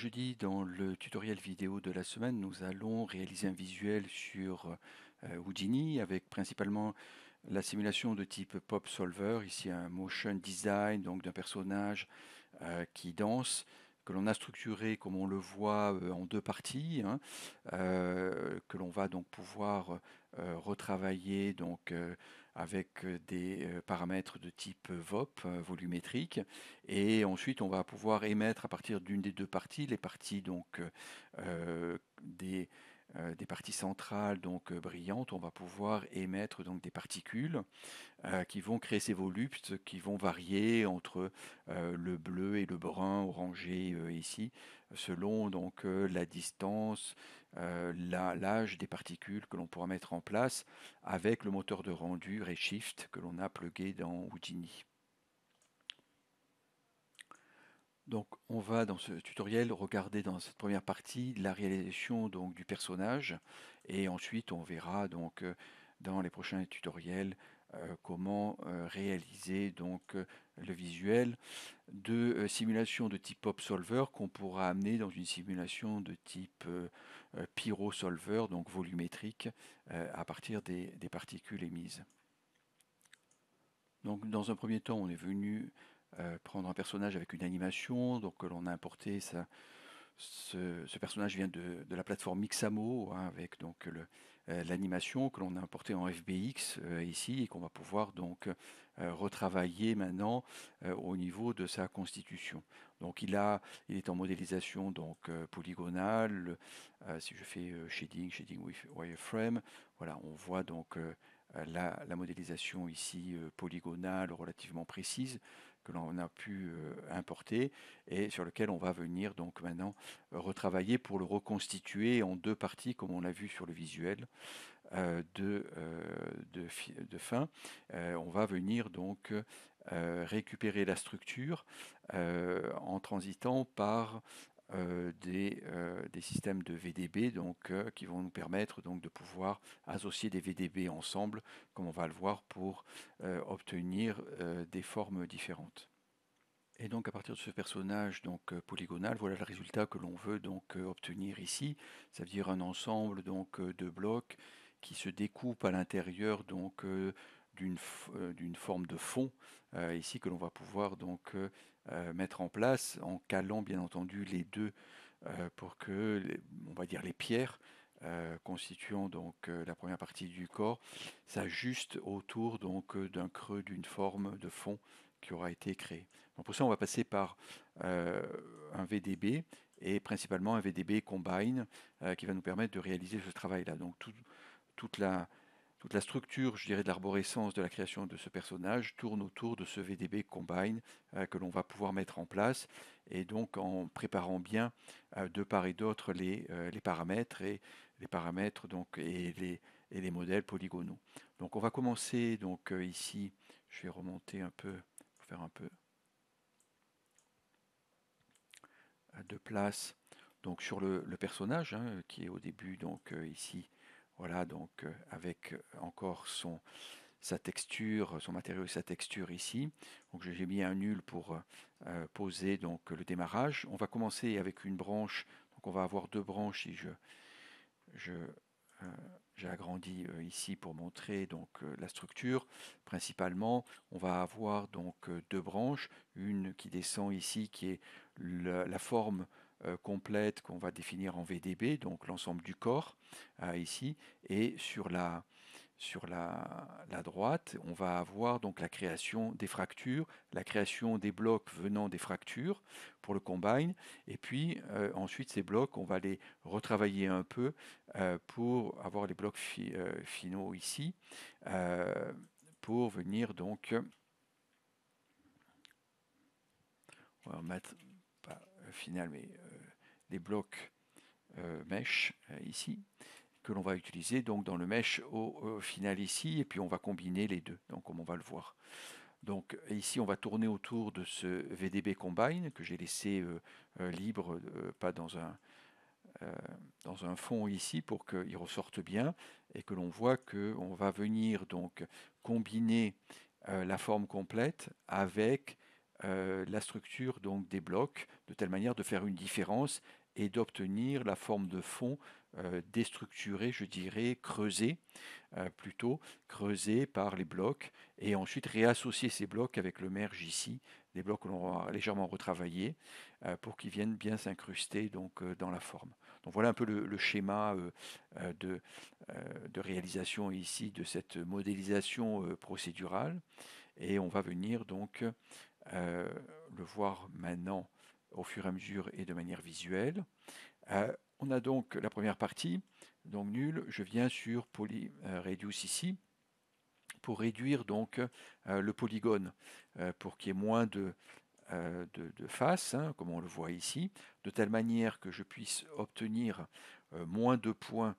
jeudi, dans le tutoriel vidéo de la semaine, nous allons réaliser un visuel sur euh, Houdini avec principalement la simulation de type Pop Solver, ici un motion design, donc d'un personnage euh, qui danse, que l'on a structuré comme on le voit euh, en deux parties, hein, que l'on va donc pouvoir retravailler donc avec euh, des euh, paramètres de type euh, VOP, volumétrique, et ensuite on va pouvoir émettre à partir d'une des deux parties, les parties donc des euh, des parties centrales donc euh, brillantes, on va pouvoir émettre donc des particules euh, qui vont créer ces voluptes qui vont varier entre le bleu et le brun orangé ici selon donc la distance, l'âge des particules que l'on pourra mettre en place avec le moteur de rendu Redshift que l'on a plugué dans Houdini. Donc on va dans ce tutoriel regarder dans cette première partie la réalisation donc du personnage et ensuite on verra donc euh, dans les prochains tutoriels euh, comment euh, réaliser donc le visuel de simulation de type pop solver qu'on pourra amener dans une simulation de type pyro solver donc volumétrique à partir des, des, particules émises. Donc dans un premier temps on est venu euh, prendre un personnage avec une animation, donc que euh, l'on a importé ça. Ce, personnage vient de, la plateforme Mixamo hein, avec donc euh, l'animation que l'on a importée en FBX ici et qu'on va pouvoir donc retravailler maintenant au niveau de sa constitution. Donc il a, il est en modélisation donc polygonale. si je fais shading, shading with wireframe, voilà, on voit donc la, modélisation ici polygonale relativement précise que l'on a pu euh, importer et sur lequel on va venir donc maintenant euh, retravailler pour le reconstituer en deux parties comme on l'a vu sur le visuel euh, de, de fin. on va venir donc récupérer la structure en transitant par euh, des, euh, des, systèmes de VDB donc, euh, qui vont nous permettre donc, de pouvoir associer des VDB ensemble, comme on va le voir, pour obtenir des formes différentes. Et donc à partir de ce personnage donc polygonal, voilà le résultat que l'on veut donc obtenir ici. Ça veut dire un ensemble donc de blocs qui se découpent à l'intérieur donc d'une forme de fond ici que l'on va pouvoir donc euh, mettre en place en calant bien entendu les deux euh, pour que, on va dire, les pierres euh, constituant donc la première partie du corps s'ajuste autour donc d'un creux, d'une forme de fond qui aura été créé. pour ça, on va passer par un VDB et principalement un VDB combine qui va nous permettre de réaliser ce travail-là. Donc toute la, toute la structure, je dirais, de l'arborescence de la création de ce personnage tourne autour de ce VDB Combine euh, que l'on va pouvoir mettre en place. Et donc, en préparant bien euh, de part et d'autre les, euh, paramètres et les paramètres et les, modèles polygonaux. Donc, on va commencer donc ici. Je vais remonter un peu, faire un peu de place donc sur le, personnage hein, qui est au début donc ici voilà, donc euh, avec euh, encore son, sa texture, son matériau et sa texture ici. Donc j'ai mis un nul pour euh, poser donc le démarrage. On va commencer avec une branche. Donc on va avoir deux branches si je je, agrandi ici pour montrer donc la structure. Principalement, on va avoir donc deux branches, une qui descend ici qui est la forme euh, complète qu'on va définir en VDB, donc l'ensemble du corps euh, ici, et sur la, sur la, droite, on va avoir donc la création des fractures, la création des blocs venant des fractures pour le combine, et puis euh, ensuite ces blocs, on va les retravailler un peu pour avoir les blocs finaux ici, pour venir donc... On va mettre, pas final, mais des blocs euh, mesh euh, ici que l'on va utiliser donc dans le mesh euh, au, final ici et puis on va combiner les deux donc comme on va le voir donc ici on va tourner autour de ce VDB combine que j'ai laissé libre pas dans un dans un fond ici pour qu'il ressorte bien et que l'on voit que on va venir donc combiner la forme complète avec la structure donc des blocs de telle manière de faire une différence et d'obtenir la forme de fond euh, déstructurée, je dirais, creusée, euh, plutôt creusée par les blocs, et ensuite réassocier ces blocs avec le merge ici, des blocs que l'on aura légèrement retravaillés, euh, pour qu'ils viennent bien s'incruster donc dans la forme. Donc voilà un peu le, schéma de, de, réalisation ici de cette modélisation procédurale, et on va venir donc le voir maintenant au fur et à mesure et de manière visuelle. Euh, on a donc la première partie, donc nul, je viens sur poly euh, reduce ici pour réduire donc euh, le polygone pour qu'il y ait moins de, de, faces, hein, comme on le voit ici, de telle manière que je puisse obtenir moins de points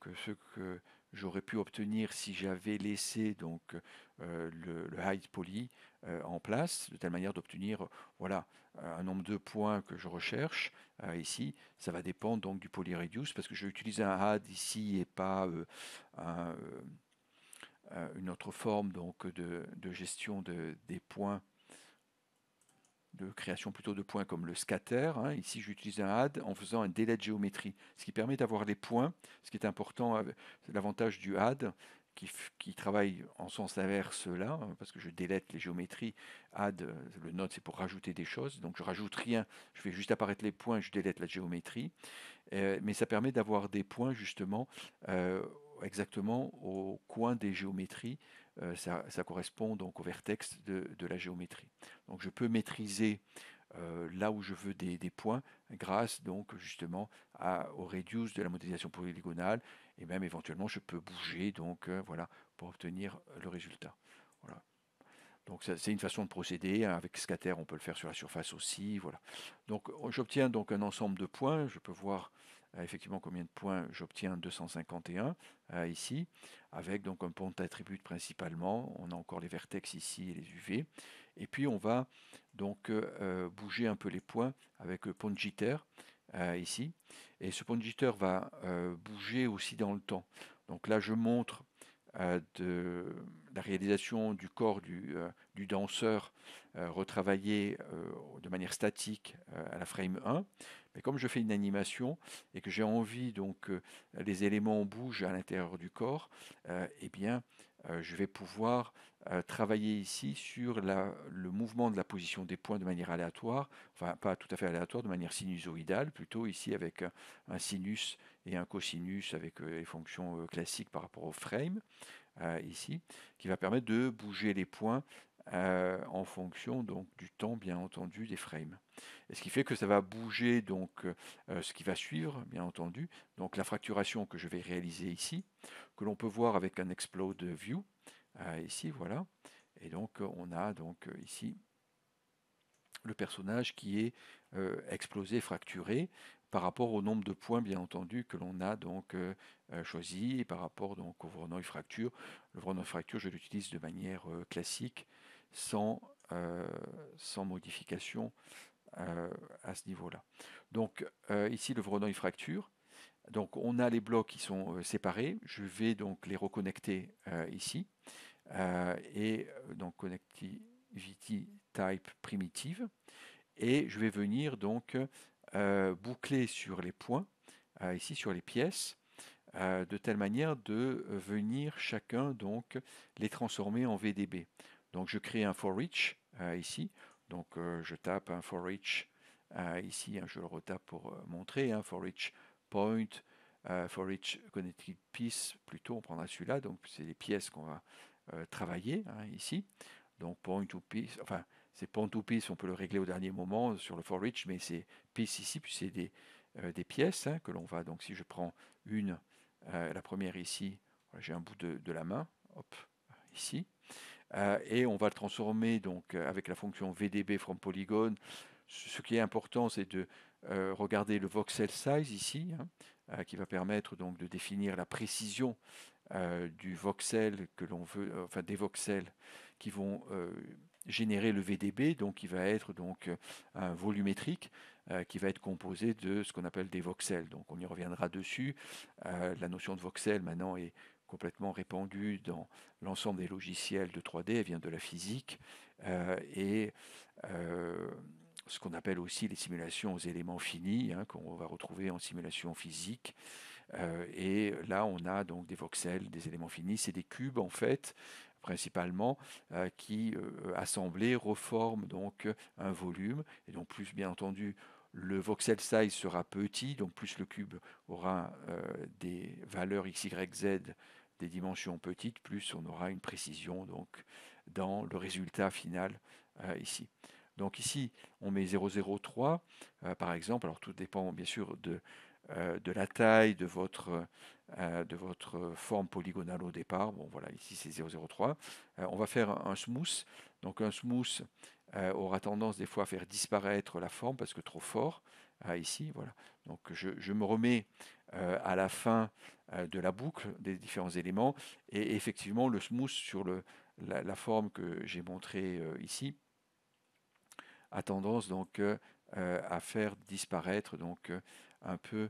que ce que j'aurais pu obtenir si j'avais laissé donc le, le, height poly euh, en place, de telle manière d'obtenir voilà, un nombre de points que je recherche euh, ici. Ça va dépendre donc du polyreduce, parce que je vais un add ici et pas euh, une autre forme donc, de, gestion de, des points de création plutôt de points comme le scatter. Hein. Ici, j'utilise un add en faisant un délai de géométrie, ce qui permet d'avoir les points, ce qui est important, l'avantage du add, qui, travaille en sens inverse là, parce que je délète les géométries, add, le note c'est pour rajouter des choses, donc je rajoute rien, je fais juste apparaître les points, je délète la géométrie, euh, mais ça permet d'avoir des points justement euh, exactement au coin des géométries, euh, ça, correspond donc au vertex de, de, la géométrie. Donc je peux maîtriser là où je veux des, des, points grâce donc justement à, au reduce de la modélisation polygonale et même éventuellement je peux bouger donc euh, voilà pour obtenir le résultat. Voilà. Donc c'est une façon de procéder. Avec scatter, on peut le faire sur la surface aussi. Voilà. Donc oh, j'obtiens donc un ensemble de points. Je peux voir euh, effectivement combien de points j'obtiens 251 euh, ici, avec donc un pont attribut principalement. On a encore les vertex ici et les UV. Et puis on va donc bouger un peu les points avec le pont de jitter ici. Et ce jitter va euh, bouger aussi dans le temps. Donc là, je montre euh, la réalisation du corps du, euh, danseur retravaillé de manière statique à la frame 1. Mais comme je fais une animation et que j'ai envie donc les éléments bougent à l'intérieur du corps, eh bien euh, je vais pouvoir euh, travailler ici sur le mouvement de la position des points de manière aléatoire, enfin pas tout à fait aléatoire, de manière sinusoïdale, plutôt ici avec un sinus et un cosinus avec euh, les fonctions classiques par rapport au frame, ici, qui va permettre de bouger les points euh, en fonction donc du temps bien entendu des frames. ce qui fait que ça va bouger donc euh, euh, ce qui va suivre bien entendu, donc la fracturation que je vais réaliser ici, que l'on peut voir avec un explode view ici voilà. Et donc on a donc ici le personnage qui est explosé, fracturé par rapport au nombre de points bien entendu que l'on a donc choisi par rapport donc au Voronoi fracture. Le Voronoi fracture je l'utilise de manière classique euh, sans, modification euh, à ce niveau-là. Donc euh, ici, le vredon il fracture. Donc on a les blocs qui sont séparés. Je vais donc les reconnecter ici. et donc connectivity type primitive. Et je vais venir donc boucler sur les points, ici sur les pièces, de telle manière de venir chacun donc les transformer en VDB. Donc je crée un for each euh, ici. Donc euh, je tape un for each euh, ici, hein, je le retape pour montrer, hein, for each point, for each connected piece, plutôt on prendra celui-là, donc c'est les pièces qu'on va travailler hein, ici. Donc point to piece, enfin c'est point to piece, on peut le régler au dernier moment sur le for each, mais c'est piece ici, puis c'est des, des, pièces hein, que l'on va. Donc si je prends une, la première ici, j'ai un bout de, de, la main, hop, ici. Euh, et on va le transformer donc euh, avec la fonction VDB from polygon. Ce qui est important, c'est de euh, regarder le voxel size ici, hein, qui va permettre donc de définir la précision du voxel que l'on veut, enfin des voxels qui vont générer le VDB, donc qui va être donc un volumétrique qui va être composé de ce qu'on appelle des voxels. Donc on y reviendra dessus. la notion de voxel maintenant est complètement répandue dans l'ensemble des logiciels de 3D, elle vient de la physique, euh, et euh, ce qu'on appelle aussi les simulations aux éléments finis, hein, qu'on va retrouver en simulation physique. Euh, et là, on a donc des voxels, des éléments finis, c'est des cubes en fait, principalement, qui, assemblés, reforment donc un volume. Et donc, plus bien entendu, le voxel size sera petit, donc plus le cube aura des valeurs x, y, z des dimensions petites, plus on aura une précision donc, dans le résultat final euh, ici. Donc ici, on met 0,03 euh, par exemple. Alors tout dépend bien sûr de, euh, de la taille de votre, de votre forme polygonale au départ. Bon voilà, ici c'est 0,03. on va faire un smooth. Donc un smooth aura tendance des fois à faire disparaître la forme parce que trop fort. ici, voilà. Donc je, je me remets euh, à la fin euh, de la boucle des différents éléments. Et effectivement, le smooth sur la, forme que j'ai montrée euh, ici a tendance donc à faire disparaître donc un peu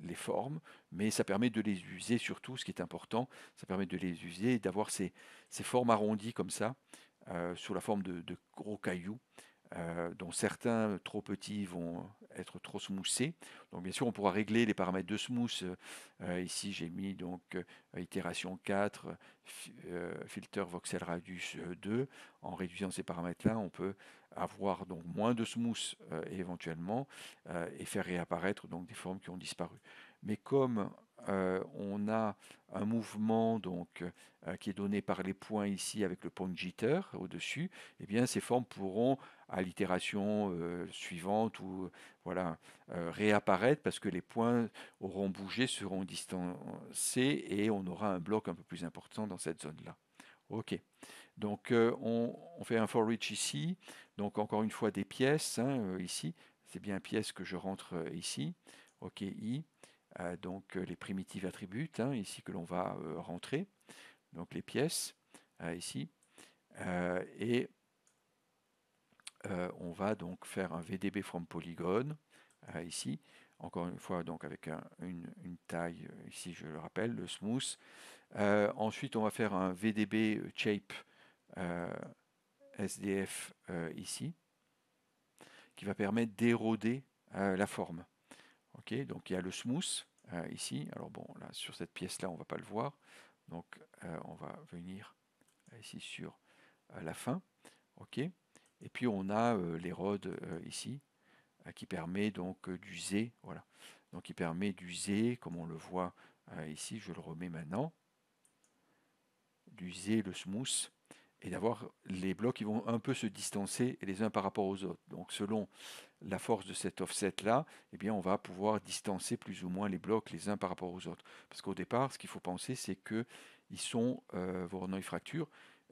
les formes, mais ça permet de les user surtout, ce qui est important, ça permet de les user, et d'avoir ces, formes arrondies comme ça, sur sous la forme de gros cailloux, euh, dont certains euh, trop petits vont euh, être trop smoussés. Donc bien sûr, on pourra régler les paramètres de smooth. ici, j'ai mis donc itération 4, filter voxel radius 2. En réduisant ces paramètres-là, on peut avoir donc moins de smooth éventuellement et faire réapparaître donc des formes qui ont disparu. Mais comme on a un mouvement donc qui est donné par les points ici avec le point jitter au-dessus, eh bien ces formes pourront à l'itération euh, suivante ou voilà, euh, réapparaître parce que les points auront bougé, seront distancés et on aura un bloc un peu plus important dans cette zone-là. OK. Donc euh, on, fait un for reach ici. Donc encore une fois des pièces hein, ici. C'est bien pièce que je rentre ici. OK, I. donc les primitives attributes hein, ici que l'on va rentrer. Donc les pièces ici. et euh, on va donc faire un VDB from Polygon euh, ici. Encore une fois, donc avec une, taille, euh, ici je le rappelle, le smooth. ensuite, on va faire un VDB shape SDF ici, qui va permettre d'éroder la forme. donc il y a le smooth ici. Alors bon, là sur cette pièce-là, on va pas le voir. Donc on va venir ici sur la fin. Ok. Et puis on a euh, rods euh, ici, euh, qui permet donc d'user, voilà. Donc il permet d'user, comme on le voit ici, je le remets maintenant, d'user le smooth et d'avoir les blocs qui vont un peu se distancer les uns par rapport aux autres. Donc selon la force de cet offset-là, eh bien on va pouvoir distancer plus ou moins les blocs les uns par rapport aux autres. Parce qu'au départ, ce qu'il faut penser, c'est que ils sont, euh, vos fractures,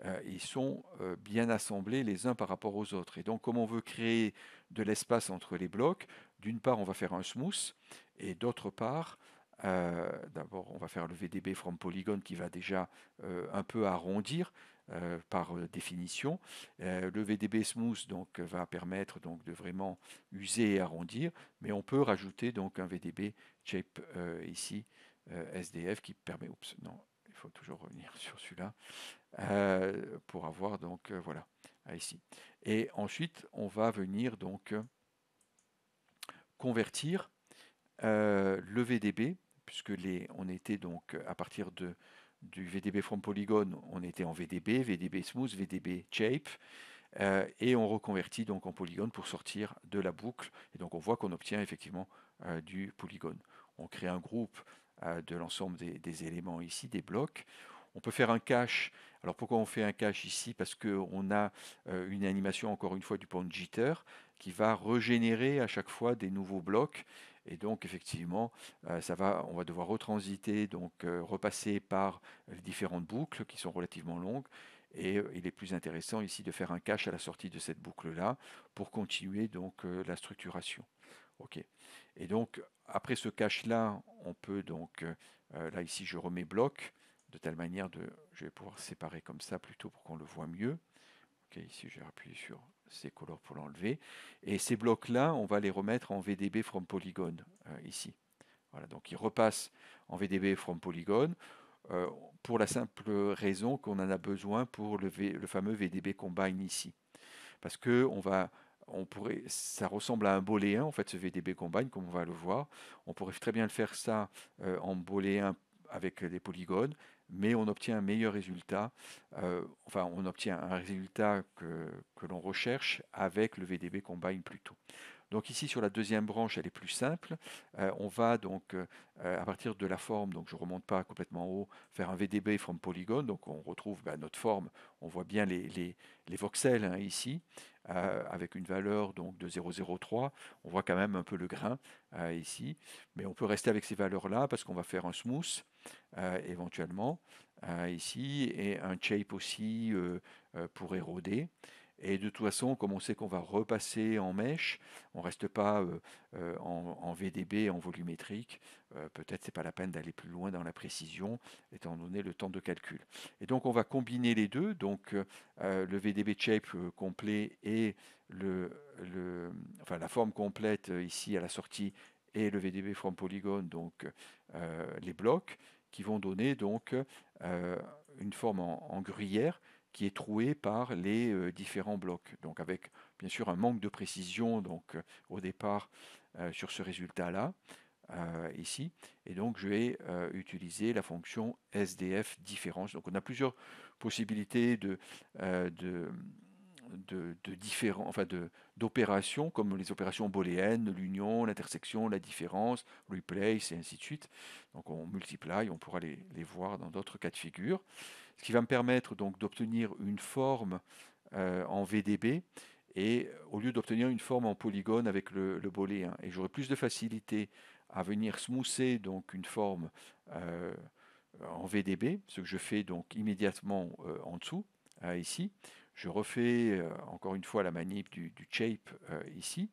euh, ils sont euh, bien assemblés les uns par rapport aux autres. Et donc, comme on veut créer de l'espace entre les blocs, d'une part, on va faire un smooth, et d'autre part, euh, d'abord, on va faire le VDB from polygon qui va déjà un peu arrondir. par définition, le VDB smooth donc va permettre donc de vraiment user et arrondir, mais on peut rajouter donc un VDB shape ici SDF qui permet, oups, non, faut toujours revenir sur celui-là euh, pour avoir donc euh, voilà ici. Et ensuite, on va venir donc euh, convertir le VDB puisque les, on était donc à partir de du VDB from Polygon, on était en VDB, VDB Smooth, VDB Shape, et on reconvertit donc en Polygon pour sortir de la boucle. Et donc on voit qu'on obtient effectivement du polygone. On crée un groupe euh, de l'ensemble des, éléments ici, des blocs. On peut faire un cache. Alors pourquoi on fait un cache ici Parce qu'on a euh, une animation, encore une fois, du point jitter qui va régénérer à chaque fois des nouveaux blocs. Et donc effectivement, euh, ça va, on va devoir retransiter, donc repasser par les différentes boucles qui sont relativement longues. Et il est plus intéressant ici de faire un cache à la sortie de cette boucle-là pour continuer donc la structuration. Ok. Et donc après ce cache-là, on peut donc, euh, là ici je remets bloc, de telle manière de, je vais pouvoir séparer comme ça plutôt pour qu'on le voit mieux. ici j'ai appuyé sur ces couleurs pour l'enlever. Et ces blocs-là, on va les remettre en VDB from polygon, euh, ici. Voilà, donc ils repassent en VDB from polygon, euh, pour la simple raison qu'on en a besoin pour le, le fameux VDB combine ici. Parce qu'on va on pourrait, ça ressemble à un boléen, en fait, ce VDB Combine, comme on va le voir. On pourrait très bien le faire ça euh, en boléen avec des polygones, mais on obtient un meilleur résultat. Euh, enfin, on obtient un résultat que, l'on recherche avec le VDB Combine plutôt. Donc ici sur la deuxième branche, elle est plus simple. Euh, on va donc à partir de la forme, donc je ne remonte pas complètement haut, faire un VDB from polygon. Donc on retrouve ben, notre forme, on voit bien les, les, voxels hein, ici. Euh, avec une valeur donc de 0,03. On voit quand même un peu le grain euh, ici, mais on peut rester avec ces valeurs-là parce qu'on va faire un smooth euh, éventuellement ici et un shape aussi pour éroder. Et de toute façon, comme on sait qu'on va repasser en mèche, on ne reste pas euh, euh, en, VDB, en volumétrique. Euh, peut-être n'est pas la peine d'aller plus loin dans la précision, étant donné le temps de calcul. Et donc on va combiner les deux, donc le VDB shape complet et le, la forme complète ici à la sortie et le VDB from polygon, donc les blocs qui vont donner donc une forme en gruyère qui est troué par les euh, différents blocs. Donc avec bien sûr un manque de précision donc, euh, au départ euh, sur ce résultat-là, ici. Et donc je vais utiliser la fonction SDF différence. Donc on a plusieurs possibilités de, de de, différents, enfin d'opérations comme les opérations booléennes, l'union, l'intersection, la différence, replace et ainsi de suite. Donc on multiplie, on pourra les, les voir dans d'autres cas de figure ce qui va me permettre donc d'obtenir une forme euh, en VDB et au lieu d'obtenir une forme en polygone avec le, le boléen. Et j'aurai plus de facilité à venir smousser donc une forme euh, en VDB, ce que je fais donc immédiatement euh, en dessous, ici. Je refais encore une fois la manip du, du shape ici.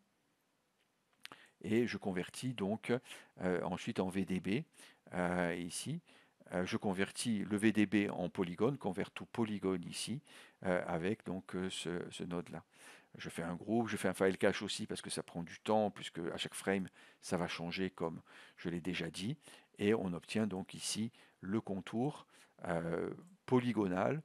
Et je convertis donc ensuite en VDB ici. Euh, je convertis le VDB en polygone, convert tout polygone ici, euh, avec donc euh, ce, node-là. Je fais un groupe, je fais un file cache aussi parce que ça prend du temps, puisque à chaque frame, ça va changer comme je l'ai déjà dit. Et on obtient donc ici le contour polygonal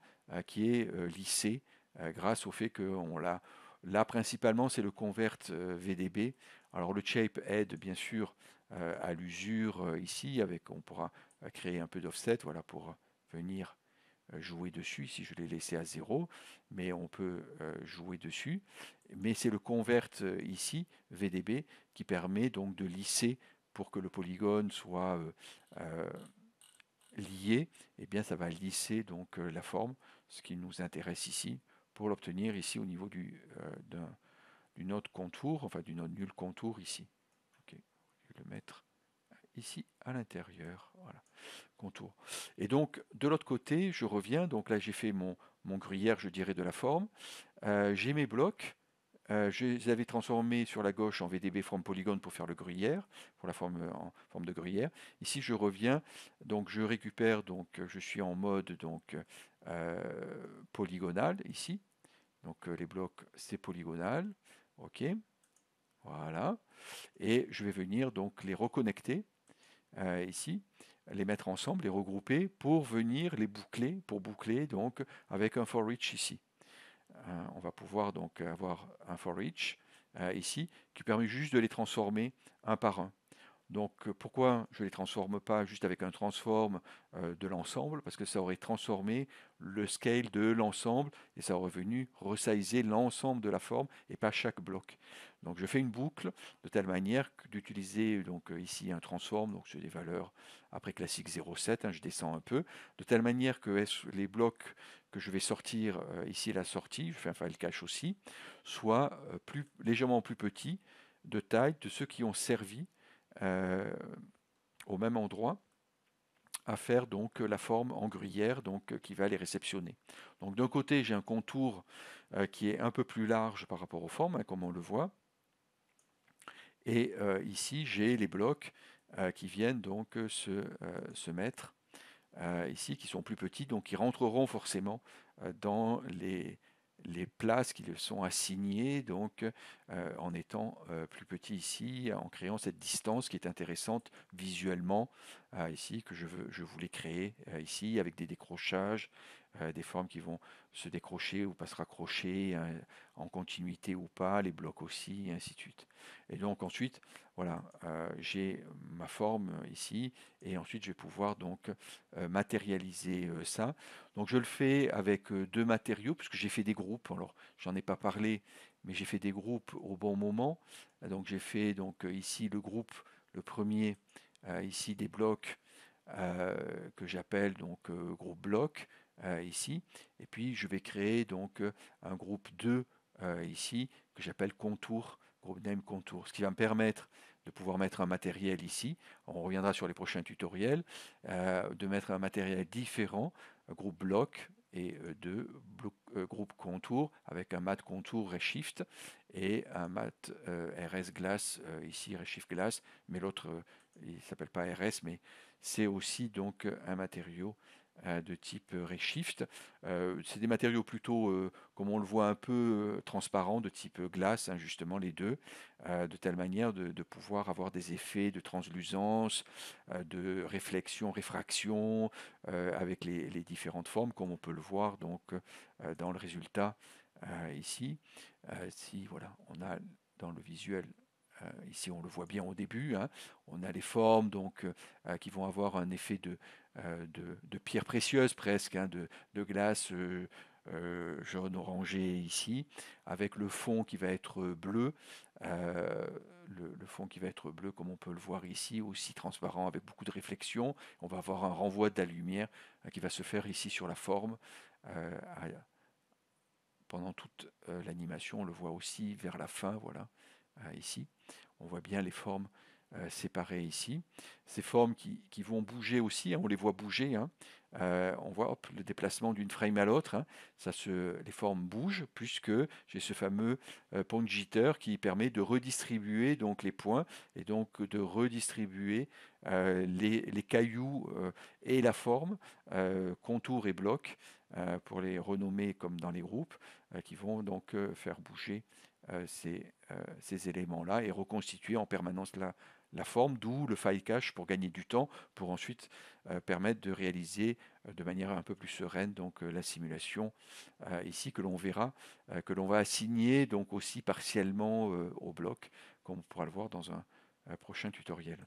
qui est lissé grâce au fait qu'on l'a. Là, principalement, c'est le convert VDB. Alors, le shape aide bien sûr à l'usure ici, avec on pourra créer un peu d'offset voilà, pour venir euh, jouer dessus si je l'ai laissé à zéro, mais on peut euh, jouer dessus. Mais c'est le convert euh, ici, VDB, qui permet donc de lisser pour que le polygone soit lié, et eh bien ça va lisser donc la forme, ce qui nous intéresse ici, pour l'obtenir ici au niveau du, d'un d'une autre contour, enfin d'une nulle contour ici. Je vais le mettre ici à l'intérieur. Voilà, contour. Et donc, de l'autre côté, je reviens. Donc là, j'ai fait mon, mon gruyère, je dirais, de la forme. Euh, j'ai mes blocs. Euh, je les avais transformés sur la gauche en VDB forme polygone pour faire le gruyère, pour la forme en forme de gruyère. Ici, je reviens, donc je récupère, donc je suis en mode donc euh, polygonal ici. Donc les blocs, c'est polygonal. OK. Voilà. Et je vais venir donc les reconnecter. Euh, ici, les mettre ensemble, les regrouper pour venir les boucler, pour boucler donc avec un for each ici. Euh, on va pouvoir donc avoir un for each euh, ici qui permet juste de les transformer un par un. Donc euh, pourquoi je ne les transforme pas juste avec un transform euh, de l'ensemble Parce que ça aurait transformé le scale de l'ensemble et ça aurait venu resizer l'ensemble de la forme et pas chaque bloc. Donc je fais une boucle de telle manière d'utiliser donc euh, ici un transform, donc c'est des valeurs après classique 0,7, hein, je descends un peu, de telle manière que les blocs que je vais sortir ici la sortie, je fais un file cache aussi, soient légèrement plus petits de taille de ceux qui ont servi euh, au même endroit à faire donc la forme en gruyère donc, euh, qui va les réceptionner. Donc d'un côté j'ai un contour euh, qui est un peu plus large par rapport aux formes, hein, comme on le voit. Et ici j'ai les blocs qui viennent donc se, se mettre ici, qui sont plus petits, donc qui rentreront forcément dans les, les places qui lui sont assignées, donc euh, en étant euh, plus petit ici, en créant cette distance qui est intéressante visuellement euh, ici, que je, je voulais créer ici, avec des décrochages euh, des formes qui vont se décrocher ou pas se raccrocher euh, en continuité ou pas, les blocs aussi, et ainsi de suite. Et donc ensuite, voilà, euh, j'ai ma forme ici, et ensuite je vais pouvoir donc matérialiser ça. Donc je le fais avec deux matériaux, puisque j'ai fait des groupes, alors j'en ai pas parlé, mais j'ai fait des groupes au bon moment. Donc j'ai fait donc ici le groupe, le premier, ici des blocs. que j'appelle donc groupe bloc, euh, ici. Et puis je vais créer donc euh, un groupe 2 euh, ici que j'appelle contour, groupe name contour, ce qui va me permettre de pouvoir mettre un matériel ici, on reviendra sur les prochains tutoriels, de mettre un matériel différent, groupe bloc et de groupe contour avec un mat contour reshift et un mat RS glass ici reshift glass mais l'autre il s'appelle pas RS mais c'est aussi donc un matériau euh, de type euh, Redshift. Euh, c'est des matériaux plutôt, comme on le voit un peu, transparents, de type glace, hein, justement les deux, de telle manière de, pouvoir avoir des effets de translucence, de réflexion, réfraction, avec les, les, différentes formes, comme on peut le voir donc dans le résultat ici. si voilà, on a dans le visuel euh, ici, on le voit bien au début. Hein. on a les formes donc, euh, euh, qui vont avoir un effet de, de, pierre précieuse presque, hein, de, glace jaune orangé ici, avec le fond qui va être bleu. le, fond qui va être bleu comme on peut le voir ici, aussi transparent avec beaucoup de réflexion. On va avoir un renvoi de la lumière qui va se faire ici sur la forme. pendant toute l'animation, on le voit aussi vers la fin, voilà, ici. On voit bien les formes euh, séparées ici. Ces formes qui, vont bouger aussi, hein, on les voit bouger. Hein. Euh, on voit le déplacement d'une frame à l'autre. Hein. les formes bougent puisque j'ai ce fameux euh, point jitter qui permet de redistribuer donc les points et donc de redistribuer les, cailloux et la forme, contours et blocs, pour les renommer comme dans les groupes, qui vont donc faire bouger euh, euh, ces, éléments-là et reconstituer en permanence la, forme, d'où le file cache pour gagner du temps, pour ensuite euh, permettre de réaliser de manière un peu plus sereine donc la simulation ici que l'on verra, que l'on va assigner donc aussi partiellement au bloc, comme on pourra le voir dans un prochain tutoriel.